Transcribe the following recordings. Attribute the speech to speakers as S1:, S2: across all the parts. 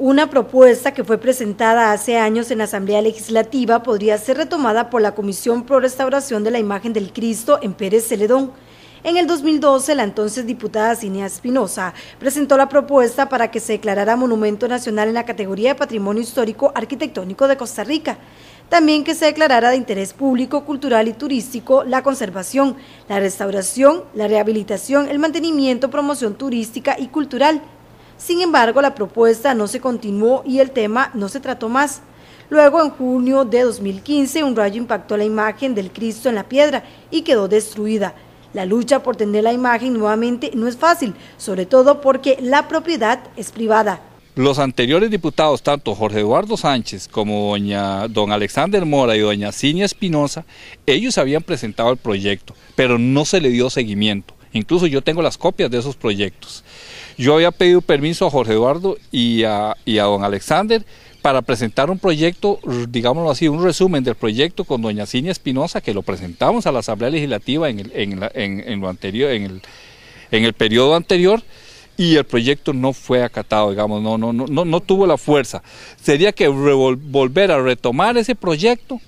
S1: Una propuesta que fue presentada hace años en la Asamblea Legislativa podría ser retomada por la Comisión Pro Restauración de la Imagen del Cristo en Pérez Celedón. En el 2012, la entonces diputada Cinea Espinosa presentó la propuesta para que se declarara Monumento Nacional en la categoría de Patrimonio Histórico Arquitectónico de Costa Rica. También que se declarara de interés público, cultural y turístico la conservación, la restauración, la rehabilitación, el mantenimiento, promoción turística y cultural sin embargo, la propuesta no se continuó y el tema no se trató más. Luego, en junio de 2015, un rayo impactó la imagen del Cristo en la piedra y quedó destruida. La lucha por tener la imagen nuevamente no es fácil, sobre todo porque la propiedad es privada.
S2: Los anteriores diputados, tanto Jorge Eduardo Sánchez como doña, don Alexander Mora y doña Cinia Espinosa, ellos habían presentado el proyecto, pero no se le dio seguimiento. Incluso yo tengo las copias de esos proyectos. Yo había pedido permiso a Jorge Eduardo y a, don Alexander para presentar un proyecto, digámoslo así, un resumen del proyecto con doña Cinia Espinosa, que lo presentamos a la Asamblea Legislativa en el, lo anterior, en el, en periodo anterior, y el proyecto no fue acatado, digamos, no, no, no, no tuvo la fuerza. Sería que volver a retomar ese proyecto,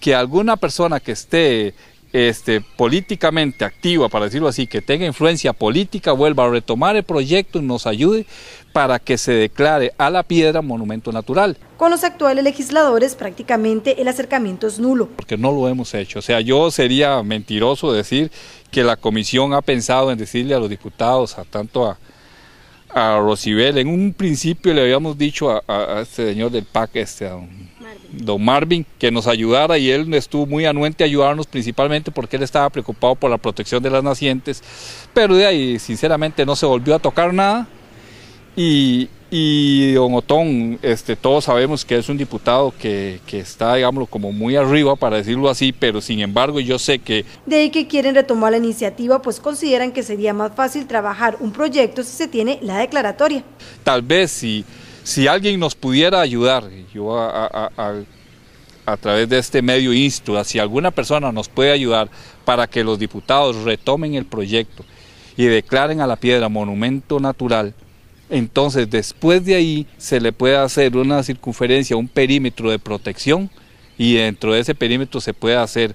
S2: que alguna persona que esté este, políticamente activa, para decirlo así, que tenga influencia política, vuelva a retomar el proyecto y nos ayude para que se declare a la piedra monumento natural.
S1: Con los actuales legisladores prácticamente el acercamiento
S2: es nulo. Porque no lo hemos hecho. O sea, yo sería mentiroso decir que la comisión ha pensado en decirle a los diputados, a tanto a, a Rocibel, en un principio le habíamos dicho a, este señor del PAC, este, a don Marvin que nos ayudara y él estuvo muy anuente a ayudarnos principalmente porque él estaba preocupado por la protección de las nacientes, pero de ahí sinceramente no se volvió a tocar nada y, y don Otón, este, todos sabemos que es un diputado que, está, digámoslo, como muy arriba, para decirlo así, pero sin embargo yo sé que...
S1: De ahí que quieren retomar la iniciativa, pues consideran que sería más fácil trabajar un proyecto si se tiene la declaratoria.
S2: Tal vez si... Si alguien nos pudiera ayudar, yo a, través de este medio insto, si alguna persona nos puede ayudar para que los diputados retomen el proyecto y declaren a la piedra monumento natural, entonces después de ahí se le puede hacer una circunferencia, un perímetro de protección y dentro de ese perímetro se puede hacer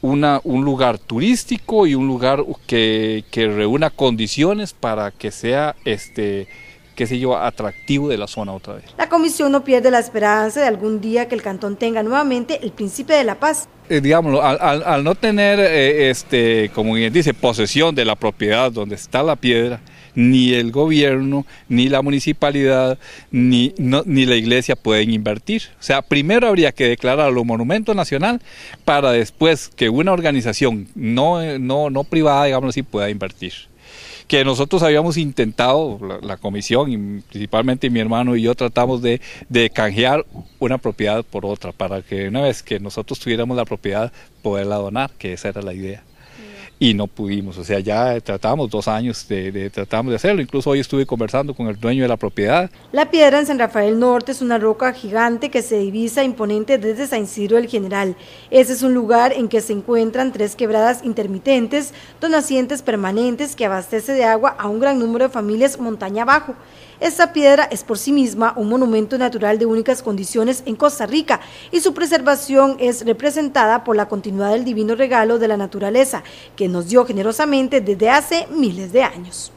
S2: una, un lugar turístico y un lugar que, que reúna condiciones para que sea este qué sé yo, atractivo de la zona otra vez.
S1: La comisión no pierde la esperanza de algún día que el cantón tenga nuevamente el príncipe de la paz.
S2: Eh, digámoslo, al, no tener, eh, este, como bien dice, posesión de la propiedad donde está la piedra, ni el gobierno, ni la municipalidad, ni, ni la iglesia pueden invertir. O sea, primero habría que declararlo monumento nacional para después que una organización no, eh, no, no privada, digámoslo así, pueda invertir que nosotros habíamos intentado, la, comisión, y principalmente mi hermano y yo tratamos de, de, canjear una propiedad por otra, para que una vez que nosotros tuviéramos la propiedad, poderla donar, que esa era la idea y no pudimos. O sea, ya tratamos dos años de, de, tratamos de hacerlo. Incluso hoy estuve conversando con el dueño de la propiedad.
S1: La piedra en San Rafael Norte es una roca gigante que se divisa imponente desde San Isidro del General. Ese es un lugar en que se encuentran tres quebradas intermitentes, dos nacientes permanentes que abastece de agua a un gran número de familias montaña abajo. Esta piedra es por sí misma un monumento natural de únicas condiciones en Costa Rica y su preservación es representada por la continuidad del divino regalo de la naturaleza, que nos dio generosamente desde hace miles de años.